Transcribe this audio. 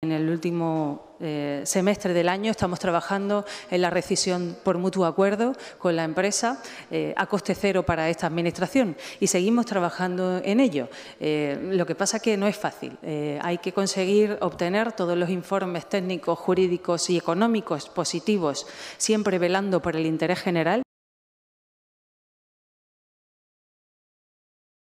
En el último eh, semestre del año estamos trabajando en la rescisión por mutuo acuerdo con la empresa eh, a coste cero para esta Administración y seguimos trabajando en ello. Eh, lo que pasa que no es fácil. hay que conseguir obtener todos los informes técnicos, jurídicos y económicos positivos, siempre velando por el interés general.